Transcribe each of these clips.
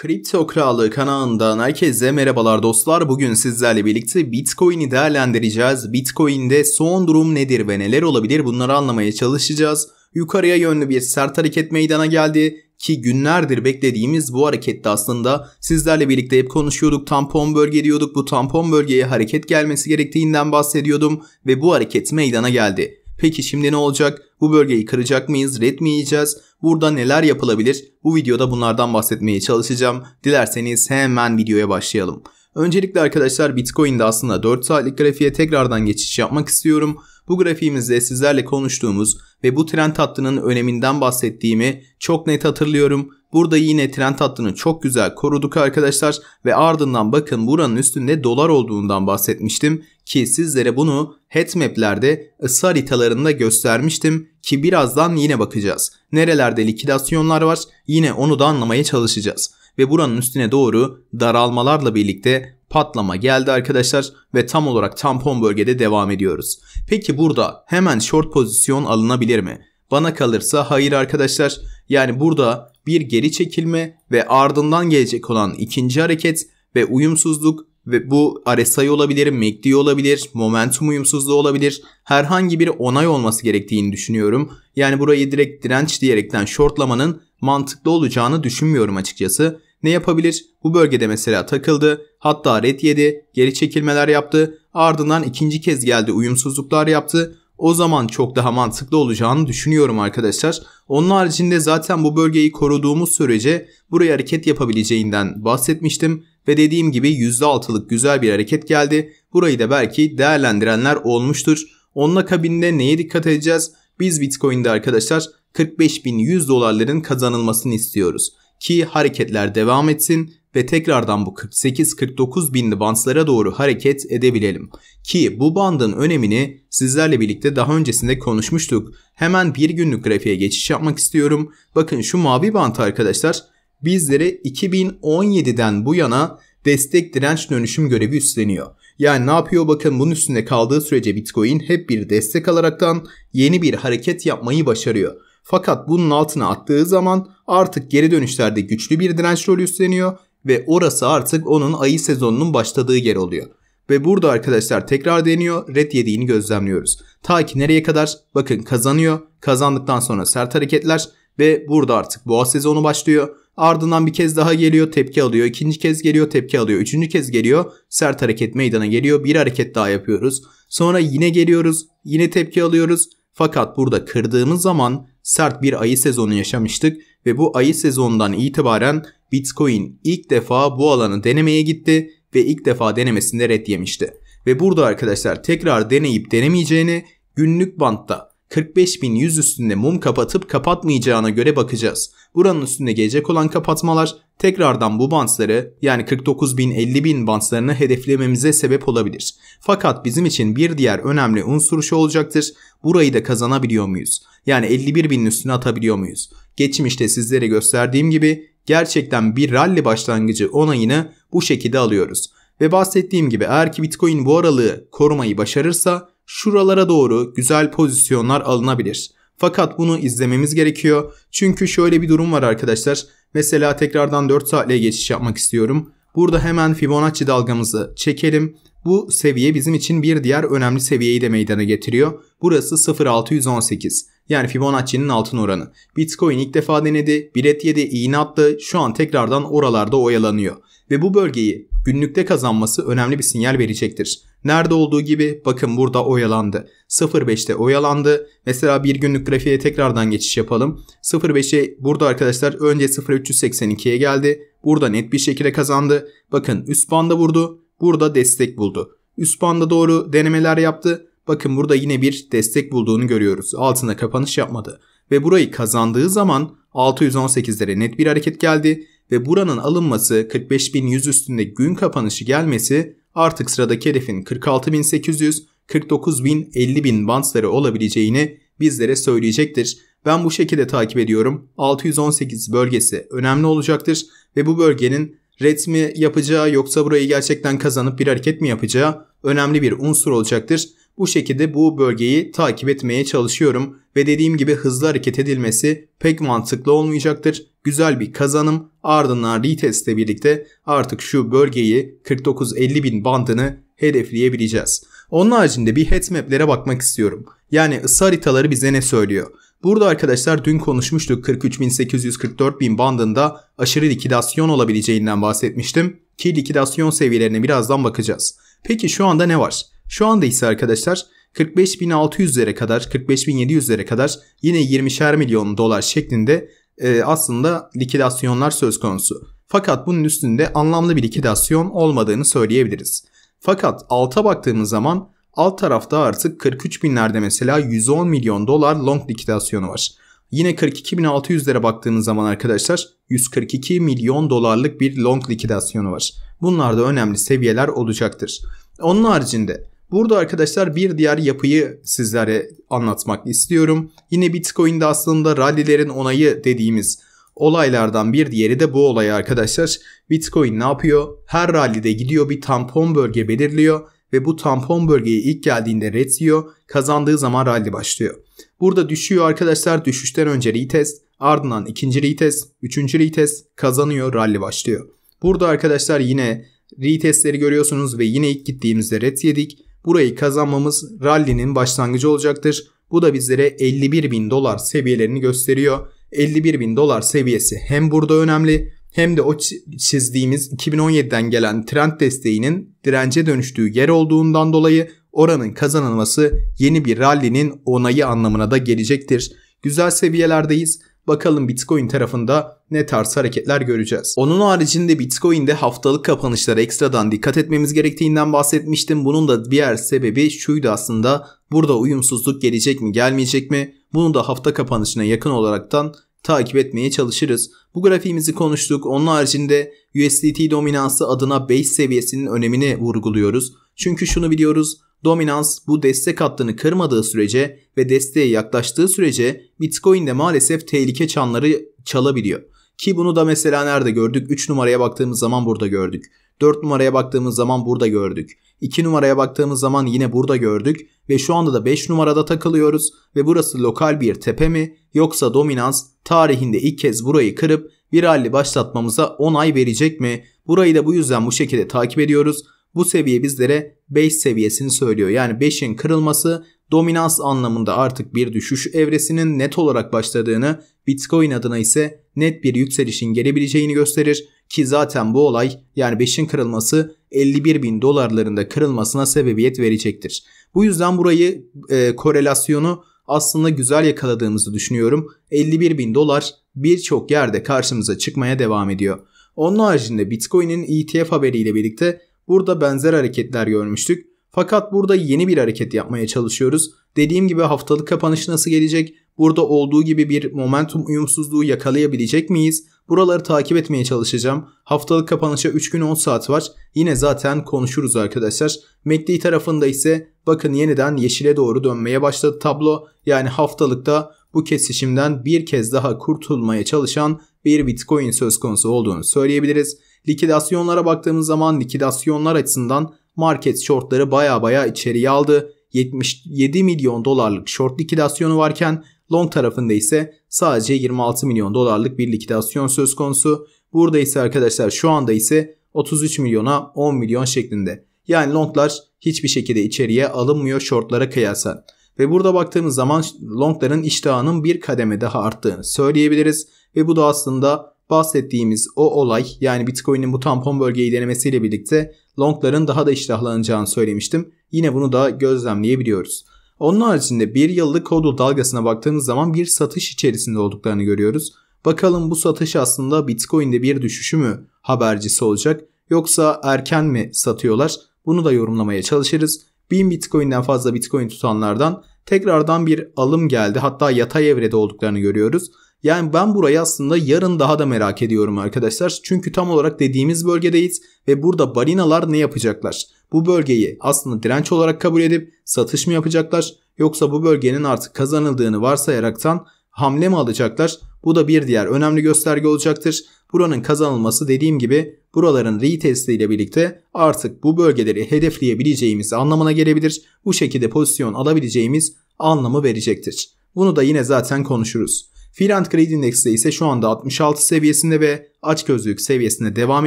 Kripto Krallığı kanalından herkese merhabalar dostlar. Bugün sizlerle birlikte Bitcoin'i değerlendireceğiz. Bitcoin'de son durum nedir ve neler olabilir bunları anlamaya çalışacağız. Yukarıya yönlü bir sert hareket meydana geldi ki günlerdir beklediğimiz bu harekette aslında sizlerle birlikte hep konuşuyorduk tampon bölge diyorduk bu tampon bölgeye hareket gelmesi gerektiğinden bahsediyordum ve bu hareket meydana geldi. Peki şimdi ne olacak? Bu bölgeyi kıracak mıyız? Red mi yiyeceğiz? Burada neler yapılabilir? Bu videoda bunlardan bahsetmeye çalışacağım. Dilerseniz hemen videoya başlayalım. Öncelikle arkadaşlar Bitcoin'de aslında 4 saatlik grafiğe tekrardan geçiş yapmak istiyorum. Bu grafiğimizde sizlerle konuştuğumuz ve bu trend hattının öneminden bahsettiğimi çok net hatırlıyorum. Burada yine trend hattını çok güzel koruduk arkadaşlar ve ardından bakın buranın üstünde dolar olduğundan bahsetmiştim ki sizlere bunu heatmaplerde ısı haritalarında göstermiştim ki birazdan yine bakacağız. Nerelerde likidasyonlar var yine onu da anlamaya çalışacağız ve buranın üstüne doğru daralmalarla birlikte patlama geldi arkadaşlar ve tam olarak tampon bölgede devam ediyoruz. Peki burada hemen short pozisyon alınabilir mi? Bana kalırsa hayır arkadaşlar. Yani burada bir geri çekilme ve ardından gelecek olan ikinci hareket ve uyumsuzluk ve bu RSI olabilir, MACD olabilir, momentum uyumsuzluğu olabilir. Herhangi bir onay olması gerektiğini düşünüyorum. Yani burayı direkt direnç diyerekten shortlamanın mantıklı olacağını düşünmüyorum açıkçası. Ne yapabilir? Bu bölgede mesela takıldı, hatta red yedi, geri çekilmeler yaptı, ardından ikinci kez geldi uyumsuzluklar yaptı o zaman çok daha mantıklı olacağını düşünüyorum arkadaşlar. Onun haricinde zaten bu bölgeyi koruduğumuz sürece buraya hareket yapabileceğinden bahsetmiştim. Ve dediğim gibi %6'lık güzel bir hareket geldi. Burayı da belki değerlendirenler olmuştur. Onun akabinde neye dikkat edeceğiz? Biz Bitcoin'de arkadaşlar 45.100 dolarların kazanılmasını istiyoruz ki hareketler devam etsin ve tekrardan bu 48-49 binli bantlara doğru hareket edebilelim. Ki bu bandın önemini sizlerle birlikte daha öncesinde konuşmuştuk. Hemen bir günlük grafiğe geçiş yapmak istiyorum. Bakın şu mavi bant arkadaşlar bizlere 2017'den bu yana destek direnç dönüşüm görevi üstleniyor. Yani ne yapıyor bakın bunun üstünde kaldığı sürece Bitcoin hep bir destek alaraktan yeni bir hareket yapmayı başarıyor. Fakat bunun altına attığı zaman artık geri dönüşlerde güçlü bir direnç rolü üstleniyor ve orası artık onun ayı sezonunun başladığı yer oluyor. Ve burada arkadaşlar tekrar deniyor red yediğini gözlemliyoruz. Ta ki nereye kadar bakın kazanıyor kazandıktan sonra sert hareketler ve burada artık boğa sezonu başlıyor. Ardından bir kez daha geliyor tepki alıyor. ikinci kez geliyor tepki alıyor. Üçüncü kez geliyor sert hareket meydana geliyor. Bir hareket daha yapıyoruz. Sonra yine geliyoruz. Yine tepki alıyoruz. Fakat burada kırdığımız zaman sert bir ayı sezonu yaşamıştık ve bu ayı sezonundan itibaren Bitcoin ilk defa bu alanı denemeye gitti ve ilk defa denemesinde red yemişti. Ve burada arkadaşlar tekrar deneyip denemeyeceğini günlük bantta 45100 üstünde mum kapatıp kapatmayacağına göre bakacağız. Buranın üstünde gelecek olan kapatmalar tekrardan bu bantları yani 49000 50000 bantlarını hedeflememize sebep olabilir. Fakat bizim için bir diğer önemli unsur şu olacaktır. Burayı da kazanabiliyor muyuz? Yani 51000'in üstüne atabiliyor muyuz? Geçmişte sizlere gösterdiğim gibi gerçekten bir rally başlangıcı onayını bu şekilde alıyoruz. Ve bahsettiğim gibi eğer ki Bitcoin bu aralığı korumayı başarırsa şuralara doğru güzel pozisyonlar alınabilir. Fakat bunu izlememiz gerekiyor. Çünkü şöyle bir durum var arkadaşlar. Mesela tekrardan 4 saatliğe geçiş yapmak istiyorum. Burada hemen Fibonacci dalgamızı çekelim. Bu seviye bizim için bir diğer önemli seviyeyi de meydana getiriyor. Burası 0.618 yani Fibonacci'nin altın oranı. Bitcoin ilk defa denedi, bilet yedi, iğne attı, şu an tekrardan oralarda oyalanıyor. Ve bu bölgeyi günlükte kazanması önemli bir sinyal verecektir. Nerede olduğu gibi bakın burada oyalandı. 0.5'te oyalandı. Mesela bir günlük grafiğe tekrardan geçiş yapalım. 0.5'e burada arkadaşlar önce 0.382'ye geldi. Burada net bir şekilde kazandı. Bakın üst banda vurdu. Burada destek buldu. Üst banda doğru denemeler yaptı. Bakın burada yine bir destek bulduğunu görüyoruz. Altında kapanış yapmadı. Ve burayı kazandığı zaman 618'lere net bir hareket geldi. Ve buranın alınması 45.100 üstünde gün kapanışı gelmesi artık sıradaki hedefin 46.800, 49.000, 50.000 bantları olabileceğini bizlere söyleyecektir. Ben bu şekilde takip ediyorum. 618 bölgesi önemli olacaktır ve bu bölgenin red mi yapacağı yoksa burayı gerçekten kazanıp bir hareket mi yapacağı önemli bir unsur olacaktır. Bu şekilde bu bölgeyi takip etmeye çalışıyorum ve dediğim gibi hızlı hareket edilmesi pek mantıklı olmayacaktır. Güzel bir kazanım ardından retestle birlikte artık şu bölgeyi 49-50 bin bandını hedefleyebileceğiz. Onun haricinde bir heatmaplere bakmak istiyorum. Yani ısı haritaları bize ne söylüyor? Burada arkadaşlar dün konuşmuştuk 43.844.000 bandında aşırı likidasyon olabileceğinden bahsetmiştim ki likidasyon seviyelerine birazdan bakacağız. Peki şu anda ne var? Şu anda ise arkadaşlar 45.600'lere kadar 45.700'lere kadar yine 20'şer milyon dolar şeklinde e, aslında likidasyonlar söz konusu. Fakat bunun üstünde anlamlı bir likidasyon olmadığını söyleyebiliriz. Fakat alta baktığımız zaman alt tarafta artık 43 mesela 110 milyon dolar long likidasyonu var. Yine 42.600'lere baktığımız zaman arkadaşlar 142 milyon dolarlık bir long likidasyonu var. Bunlar da önemli seviyeler olacaktır. Onun haricinde Burada arkadaşlar bir diğer yapıyı sizlere anlatmak istiyorum. Yine Bitcoin'de aslında rallilerin onayı dediğimiz olaylardan bir diğeri de bu olay arkadaşlar. Bitcoin ne yapıyor? Her rallide gidiyor bir tampon bölge belirliyor ve bu tampon bölgeyi ilk geldiğinde retliyor. Kazandığı zaman rally başlıyor. Burada düşüyor arkadaşlar düşüşten önce retest ardından ikinci retest, üçüncü retest kazanıyor rally başlıyor. Burada arkadaşlar yine retestleri görüyorsunuz ve yine ilk gittiğimizde ret yedik. Burayı kazanmamız rally'nin başlangıcı olacaktır. Bu da bizlere 51 bin dolar seviyelerini gösteriyor. 51 bin dolar seviyesi hem burada önemli hem de o çizdiğimiz 2017'den gelen trend desteğinin dirence dönüştüğü yer olduğundan dolayı oranın kazanılması yeni bir rally'nin onayı anlamına da gelecektir. Güzel seviyelerdeyiz. Bakalım Bitcoin tarafında ne tarz hareketler göreceğiz. Onun haricinde Bitcoin'de haftalık kapanışlara ekstradan dikkat etmemiz gerektiğinden bahsetmiştim. Bunun da diğer sebebi şuydu aslında. Burada uyumsuzluk gelecek mi gelmeyecek mi? Bunu da hafta kapanışına yakın olaraktan takip etmeye çalışırız. Bu grafiğimizi konuştuk. Onun haricinde USDT dominansı adına base seviyesinin önemini vurguluyoruz. Çünkü şunu biliyoruz. Dominans bu destek hattını kırmadığı sürece ve desteğe yaklaştığı sürece Bitcoin de maalesef tehlike çanları çalabiliyor. Ki bunu da mesela nerede gördük? 3 numaraya baktığımız zaman burada gördük. 4 numaraya baktığımız zaman burada gördük. 2 numaraya baktığımız zaman yine burada gördük ve şu anda da 5 numarada takılıyoruz ve burası lokal bir tepe mi yoksa dominans tarihinde ilk kez burayı kırıp bir rally başlatmamıza onay verecek mi? Burayı da bu yüzden bu şekilde takip ediyoruz. Bu seviye bizlere 5 seviyesini söylüyor. Yani 5'in kırılması dominans anlamında artık bir düşüş evresinin net olarak başladığını Bitcoin adına ise net bir yükselişin gelebileceğini gösterir ki zaten bu olay yani 5'in kırılması 51 bin dolarlarında kırılmasına sebebiyet verecektir. Bu yüzden burayı e, korelasyonu aslında güzel yakaladığımızı düşünüyorum. 51 bin dolar birçok yerde karşımıza çıkmaya devam ediyor. Onun haricinde Bitcoin'in ETF haberiyle birlikte burada benzer hareketler görmüştük. Fakat burada yeni bir hareket yapmaya çalışıyoruz. Dediğim gibi haftalık kapanış nasıl gelecek? Burada olduğu gibi bir momentum uyumsuzluğu yakalayabilecek miyiz? Buraları takip etmeye çalışacağım. Haftalık kapanışa 3 gün 10 saat var. Yine zaten konuşuruz arkadaşlar. MACD tarafında ise bakın yeniden yeşile doğru dönmeye başladı tablo. Yani haftalıkta bu kesişimden bir kez daha kurtulmaya çalışan bir Bitcoin söz konusu olduğunu söyleyebiliriz. Likidasyonlara baktığımız zaman likidasyonlar açısından market shortları baya baya içeriye aldı. 77 milyon dolarlık short likidasyonu varken Long tarafında ise sadece 26 milyon dolarlık bir likidasyon söz konusu. Burada ise arkadaşlar şu anda ise 33 milyona 10 milyon şeklinde. Yani longlar hiçbir şekilde içeriye alınmıyor shortlara kıyasla. Ve burada baktığımız zaman longların iştahının bir kademe daha arttığını söyleyebiliriz. Ve bu da aslında bahsettiğimiz o olay yani Bitcoin'in bu tampon bölgeyi denemesiyle birlikte longların daha da iştahlanacağını söylemiştim. Yine bunu da gözlemleyebiliyoruz. Onun haricinde bir yıllık hodl dalgasına baktığımız zaman bir satış içerisinde olduklarını görüyoruz. Bakalım bu satış aslında Bitcoin'de bir düşüşü mü habercisi olacak yoksa erken mi satıyorlar? Bunu da yorumlamaya çalışırız. 1000 Bitcoin'den fazla Bitcoin tutanlardan tekrardan bir alım geldi. Hatta yatay evrede olduklarını görüyoruz. Yani ben burayı aslında yarın daha da merak ediyorum arkadaşlar. Çünkü tam olarak dediğimiz bölgedeyiz ve burada balinalar ne yapacaklar? Bu bölgeyi aslında direnç olarak kabul edip satış mı yapacaklar? Yoksa bu bölgenin artık kazanıldığını varsayaraktan hamle mi alacaklar? Bu da bir diğer önemli gösterge olacaktır. Buranın kazanılması dediğim gibi buraların retesti ile birlikte artık bu bölgeleri hedefleyebileceğimiz anlamına gelebilir. Bu şekilde pozisyon alabileceğimiz anlamı verecektir. Bunu da yine zaten konuşuruz. Fear and Greed ise şu anda 66 seviyesinde ve açgözlülük seviyesinde devam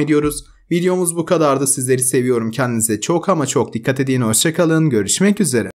ediyoruz. Videomuz bu kadardı. Sizleri seviyorum. Kendinize çok ama çok dikkat edin. Hoşçakalın. Görüşmek üzere.